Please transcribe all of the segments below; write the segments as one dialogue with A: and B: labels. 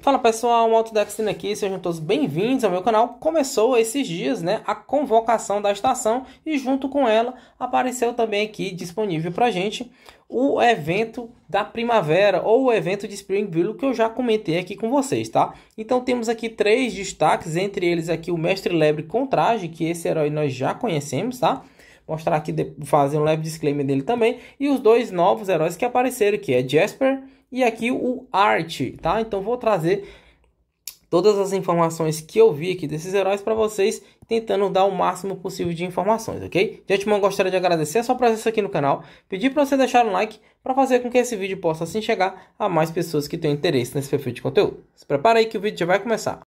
A: Fala pessoal, o Dexina aqui, sejam todos bem-vindos ao meu canal. Começou esses dias né, a convocação da estação e junto com ela apareceu também aqui disponível para gente o evento da primavera ou o evento de Springville que eu já comentei aqui com vocês, tá? Então temos aqui três destaques, entre eles aqui o Mestre Lebre com traje, que esse herói nós já conhecemos, tá? Mostrar aqui, fazer um leve disclaimer dele também. E os dois novos heróis que apareceram, que é Jasper e aqui o art, tá? Então vou trazer todas as informações que eu vi aqui desses heróis para vocês, tentando dar o máximo possível de informações, ok? De antemão, gostaria de agradecer a sua presença aqui no canal, pedir para você deixar um like para fazer com que esse vídeo possa assim chegar a mais pessoas que tenham interesse nesse perfil de conteúdo. Se prepara aí que o vídeo já vai começar.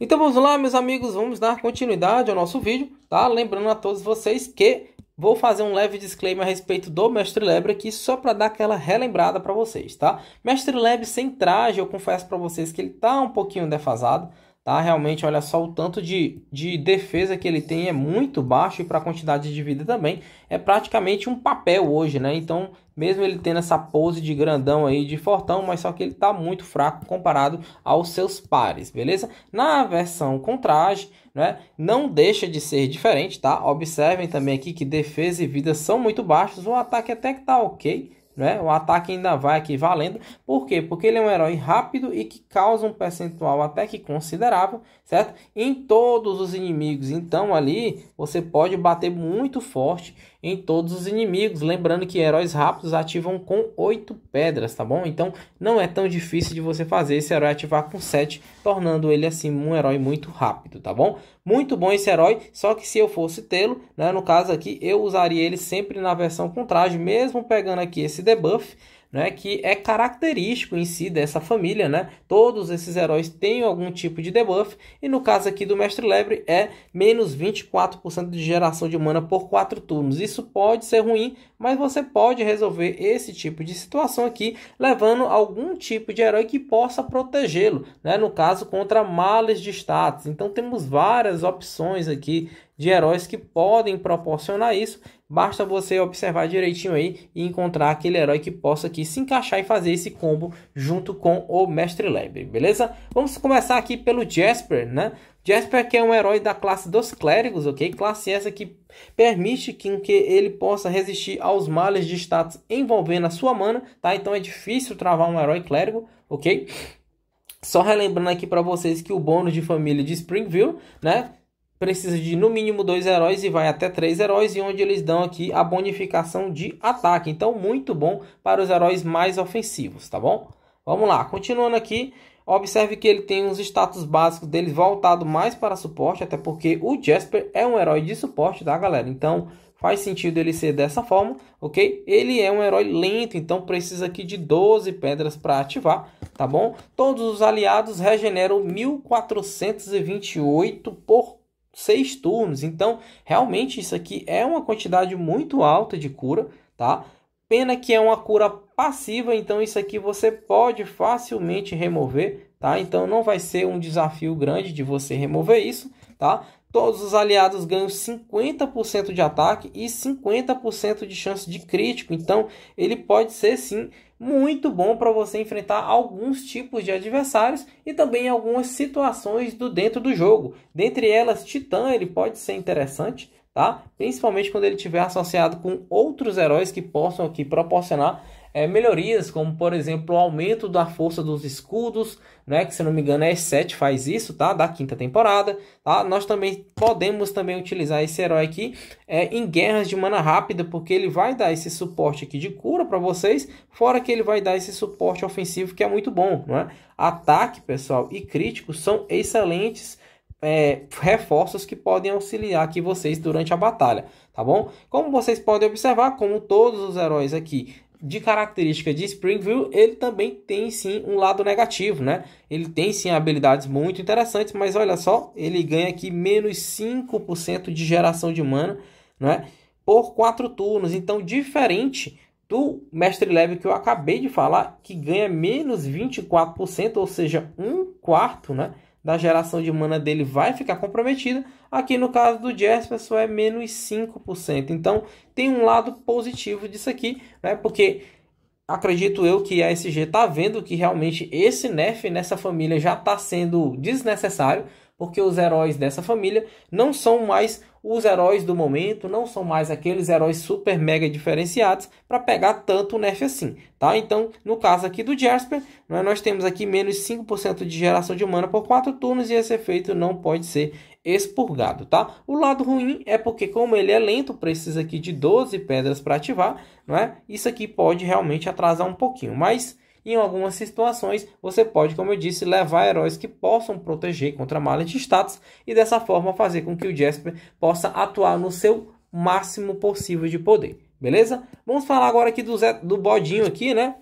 A: Então vamos lá, meus amigos, vamos dar continuidade ao nosso vídeo, tá? Lembrando a todos vocês que vou fazer um leve disclaimer a respeito do Mestre Lebre aqui, só para dar aquela relembrada para vocês, tá? Mestre Lebre sem traje, eu confesso para vocês que ele tá um pouquinho defasado, Tá? Realmente, olha só o tanto de, de defesa que ele tem é muito baixo e para a quantidade de vida também é praticamente um papel hoje, né? Então, mesmo ele tendo essa pose de grandão aí de fortão, mas só que ele tá muito fraco comparado aos seus pares, beleza? Na versão com traje, né? Não deixa de ser diferente, tá? Observem também aqui que defesa e vida são muito baixos, o ataque até que tá ok, né? O ataque ainda vai aqui valendo. Por quê? Porque ele é um herói rápido e que causa um percentual até que considerável, certo? Em todos os inimigos. Então ali você pode bater muito forte em todos os inimigos. Lembrando que heróis rápidos ativam com 8 pedras, tá bom? Então não é tão difícil de você fazer esse herói ativar com 7, tornando ele assim um herói muito rápido, tá bom? Muito bom esse herói, só que se eu fosse tê-lo, né, no caso aqui, eu usaria ele sempre na versão com traje, mesmo pegando aqui esse debuff né, que é característico em si dessa família, né? Todos esses heróis têm algum tipo de debuff, e no caso aqui do Mestre Lebre é menos 24% de geração de mana por 4 turnos. Isso pode ser ruim, mas você pode resolver esse tipo de situação aqui, levando algum tipo de herói que possa protegê-lo, né? No caso, contra males de status. Então temos várias opções aqui de heróis que podem proporcionar isso. Basta você observar direitinho aí e encontrar aquele herói que possa aqui se encaixar e fazer esse combo junto com o Mestre Lab, beleza? Vamos começar aqui pelo Jasper, né? Jasper que é um herói da classe dos clérigos, ok? Classe essa que permite que, que ele possa resistir aos males de status envolvendo a sua mana, tá? Então é difícil travar um herói clérigo, ok? Só relembrando aqui para vocês que o bônus de família de Springville, né? precisa de no mínimo dois heróis e vai até três heróis, e onde eles dão aqui a bonificação de ataque. Então, muito bom para os heróis mais ofensivos, tá bom? Vamos lá, continuando aqui, observe que ele tem os status básicos dele voltado mais para suporte, até porque o Jasper é um herói de suporte, tá galera? Então, faz sentido ele ser dessa forma, ok? Ele é um herói lento, então precisa aqui de 12 pedras para ativar, tá bom? Todos os aliados regeneram 1428 por seis turnos. Então, realmente, isso aqui é uma quantidade muito alta de cura, tá? Pena que é uma cura passiva, então isso aqui você pode facilmente remover, tá? Então não vai ser um desafio grande de você remover isso, tá? todos os aliados ganham 50% de ataque e 50% de chance de crítico. Então, ele pode ser sim muito bom para você enfrentar alguns tipos de adversários e também algumas situações do dentro do jogo. Dentre elas, Titã, ele pode ser interessante, tá? Principalmente quando ele estiver associado com outros heróis que possam aqui proporcionar é, melhorias, como por exemplo o aumento da força dos escudos, né, que se não me engano é 7 faz isso, tá, da quinta temporada, tá? Nós também podemos também utilizar esse herói aqui é, em guerras de mana rápida, porque ele vai dar esse suporte aqui de cura para vocês, fora que ele vai dar esse suporte ofensivo que é muito bom, não é? Ataque, pessoal, e crítico são excelentes é, reforços que podem auxiliar aqui vocês durante a batalha, tá bom? Como vocês podem observar, como todos os heróis aqui de característica de Springville, ele também tem sim um lado negativo, né? Ele tem sim habilidades muito interessantes, mas olha só, ele ganha aqui menos 5% de geração de mana, né? Por 4 turnos, então diferente do Mestre Leve que eu acabei de falar, que ganha menos 24%, ou seja, um quarto, né? da geração de mana dele vai ficar comprometida. Aqui no caso do Jesperson é menos 5%. Então tem um lado positivo disso aqui, né? Porque acredito eu que a SG está vendo que realmente esse nerf nessa família já está sendo desnecessário, porque os heróis dessa família não são mais os heróis do momento não são mais aqueles heróis super mega diferenciados para pegar tanto nerf assim, tá? Então, no caso aqui do Jasper, né, nós temos aqui menos 5% de geração de mana por 4 turnos e esse efeito não pode ser expurgado, tá? O lado ruim é porque como ele é lento, precisa aqui de 12 pedras para ativar, não é? Isso aqui pode realmente atrasar um pouquinho, mas em algumas situações, você pode, como eu disse, levar heróis que possam proteger contra mallet de status e dessa forma fazer com que o Jasper possa atuar no seu máximo possível de poder. Beleza? Vamos falar agora aqui do, Zé, do bodinho aqui, né?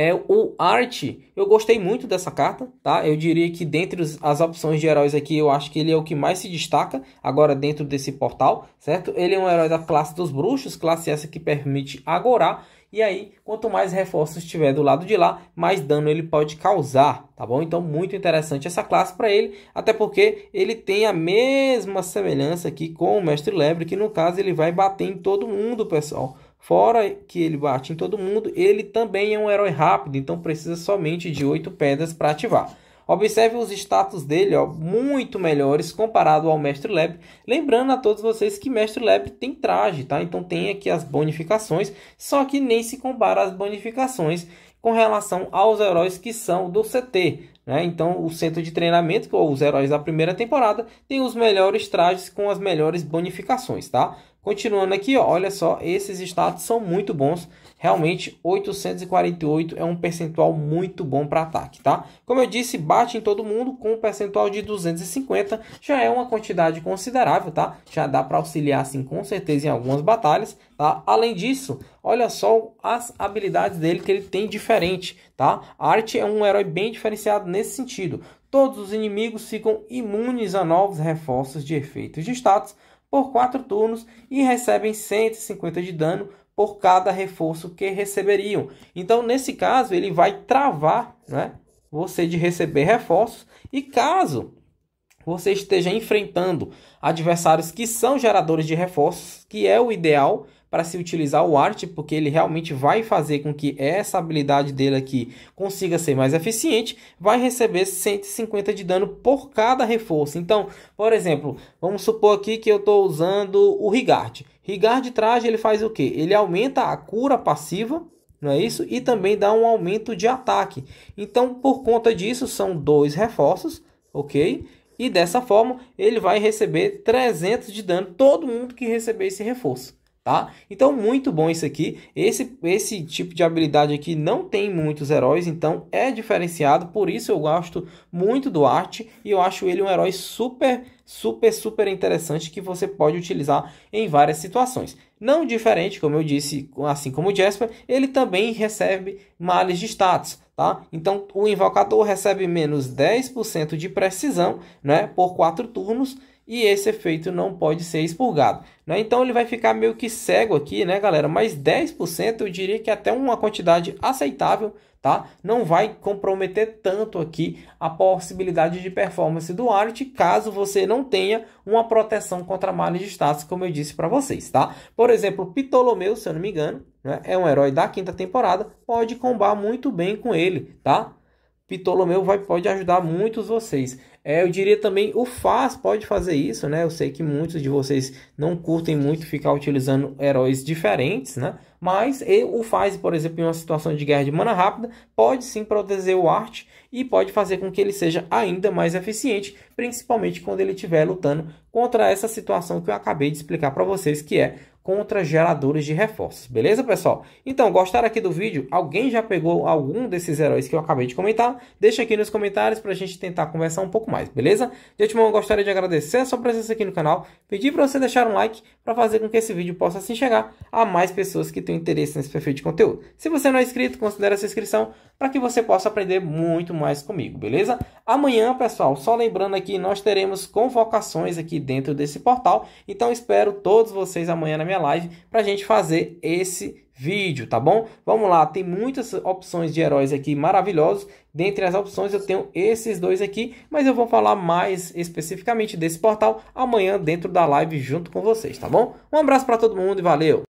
A: É, o Art, eu gostei muito dessa carta, tá? Eu diria que dentre as opções de heróis aqui, eu acho que ele é o que mais se destaca agora dentro desse portal, certo? Ele é um herói da classe dos bruxos, classe essa que permite agorar. E aí, quanto mais reforços tiver do lado de lá, mais dano ele pode causar, tá bom? Então, muito interessante essa classe para ele, até porque ele tem a mesma semelhança aqui com o Mestre Lebre, que no caso ele vai bater em todo mundo, pessoal Fora que ele bate em todo mundo, ele também é um herói rápido, então precisa somente de 8 pedras para ativar. Observe os status dele, ó, muito melhores comparado ao Mestre Lab. Lembrando a todos vocês que Mestre Lab tem traje, tá? Então tem aqui as bonificações, só que nem se compara as bonificações com relação aos heróis que são do CT. Né? Então, o centro de treinamento, ou os heróis da primeira temporada, tem os melhores trajes com as melhores bonificações, tá? Continuando aqui, ó, olha só, esses status são muito bons. Realmente, 848 é um percentual muito bom para ataque, tá? Como eu disse, bate em todo mundo com um percentual de 250, já é uma quantidade considerável, tá? Já dá para auxiliar, assim, com certeza em algumas batalhas, tá? Além disso, olha só as habilidades dele que ele tem diferente, tá? A arte é um herói bem diferenciado nesse sentido. Todos os inimigos ficam imunes a novos reforços de efeitos de status, por 4 turnos e recebem 150 de dano por cada reforço que receberiam. Então, nesse caso, ele vai travar né, você de receber reforços e caso você esteja enfrentando adversários que são geradores de reforços, que é o ideal, para se utilizar o arte, porque ele realmente vai fazer com que essa habilidade dele aqui consiga ser mais eficiente, vai receber 150 de dano por cada reforço. Então, por exemplo, vamos supor aqui que eu estou usando o Rigard. Rigard traje, ele faz o que? Ele aumenta a cura passiva, não é isso? E também dá um aumento de ataque. Então, por conta disso, são dois reforços, ok? E dessa forma, ele vai receber 300 de dano, todo mundo que receber esse reforço tá? Então, muito bom isso aqui. Esse, esse tipo de habilidade aqui não tem muitos heróis, então é diferenciado. Por isso eu gosto muito do arte e eu acho ele um herói super, super, super interessante que você pode utilizar em várias situações. Não diferente, como eu disse, assim como o Jasper, ele também recebe males de status. Tá? Então o invocador recebe menos 10% de precisão né, por 4 turnos e esse efeito não pode ser expurgado. Né? Então ele vai ficar meio que cego aqui, né, galera? Mas 10% eu diria que é até uma quantidade aceitável, tá? Não vai comprometer tanto aqui a possibilidade de performance do Art, caso você não tenha uma proteção contra malha de status, como eu disse para vocês, tá? Por exemplo, Ptolomeu, se eu não me engano, né, é um herói da quinta temporada, pode combar muito bem com ele, tá? Ptolomeu vai, pode ajudar muitos vocês. É, eu diria também o Faz pode fazer isso, né? Eu sei que muitos de vocês não curtem muito ficar utilizando heróis diferentes, né? Mas o Faz, por exemplo, em uma situação de guerra de mana rápida, pode sim proteger o Art e pode fazer com que ele seja ainda mais eficiente, principalmente quando ele estiver lutando contra essa situação que eu acabei de explicar para vocês, que é contra geradores de reforços. Beleza, pessoal? Então, gostaram aqui do vídeo? Alguém já pegou algum desses heróis que eu acabei de comentar? Deixa aqui nos comentários para a gente tentar conversar um pouco mais, beleza? De eu gostaria de agradecer a sua presença aqui no canal, pedir para você deixar um like para fazer com que esse vídeo possa assim chegar a mais pessoas que têm interesse nesse perfil de conteúdo. Se você não é inscrito, considere sua inscrição para que você possa aprender muito mais comigo, beleza? Amanhã, pessoal, só lembrando aqui, nós teremos convocações aqui dentro desse portal, então espero todos vocês amanhã na minha minha live para a gente fazer esse vídeo, tá bom? Vamos lá, tem muitas opções de heróis aqui maravilhosos. Dentre as opções eu tenho esses dois aqui, mas eu vou falar mais especificamente desse portal amanhã dentro da live junto com vocês, tá bom? Um abraço para todo mundo e valeu!